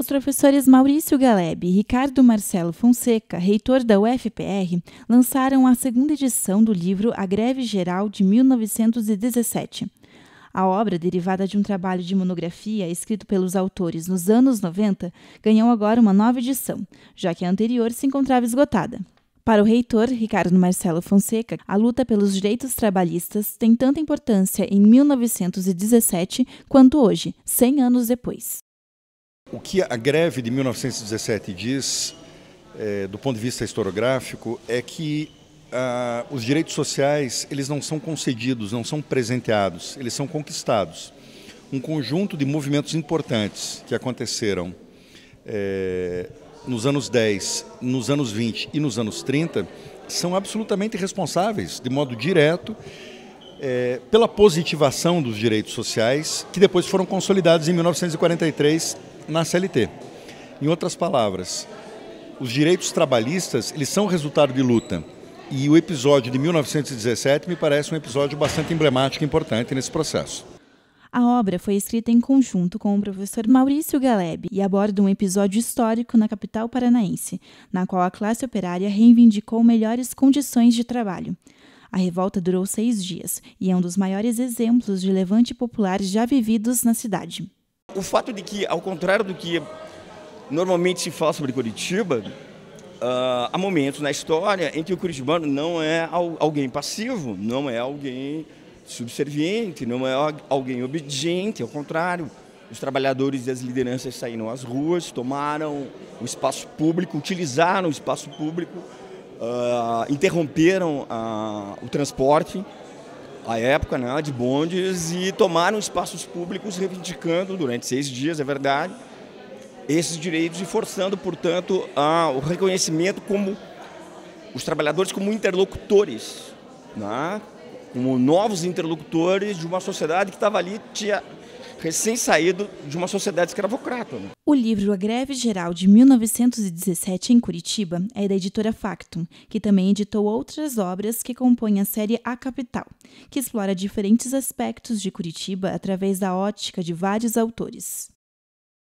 Os professores Maurício Galeb e Ricardo Marcelo Fonseca, reitor da UFPR, lançaram a segunda edição do livro A Greve Geral de 1917. A obra, derivada de um trabalho de monografia escrito pelos autores nos anos 90, ganhou agora uma nova edição, já que a anterior se encontrava esgotada. Para o reitor Ricardo Marcelo Fonseca, a luta pelos direitos trabalhistas tem tanta importância em 1917 quanto hoje, 100 anos depois. O que a greve de 1917 diz, é, do ponto de vista historiográfico, é que ah, os direitos sociais eles não são concedidos, não são presenteados, eles são conquistados. Um conjunto de movimentos importantes que aconteceram é, nos anos 10, nos anos 20 e nos anos 30 são absolutamente responsáveis, de modo direto, é, pela positivação dos direitos sociais, que depois foram consolidados em 1943 na CLT. Em outras palavras, os direitos trabalhistas eles são resultado de luta. E o episódio de 1917 me parece um episódio bastante emblemático e importante nesse processo. A obra foi escrita em conjunto com o professor Maurício Galeb e aborda um episódio histórico na capital paranaense, na qual a classe operária reivindicou melhores condições de trabalho. A revolta durou seis dias e é um dos maiores exemplos de levante popular já vividos na cidade. O fato de que, ao contrário do que normalmente se fala sobre Curitiba, Uh, há momentos na história em que o curitibano não é al alguém passivo, não é alguém subserviente, não é alguém obediente, ao contrário. Os trabalhadores e as lideranças saíram às ruas, tomaram o espaço público, utilizaram o espaço público, uh, interromperam uh, o transporte à época, né, de bondes e tomaram espaços públicos reivindicando durante seis dias, é verdade, esses direitos e forçando, portanto, a, o reconhecimento como os trabalhadores como interlocutores, né, como novos interlocutores de uma sociedade que estava ali, tinha recém-saído de uma sociedade escravocrata. Né? O livro A Greve Geral de 1917 em Curitiba é da editora Factum, que também editou outras obras que compõem a série A Capital, que explora diferentes aspectos de Curitiba através da ótica de vários autores.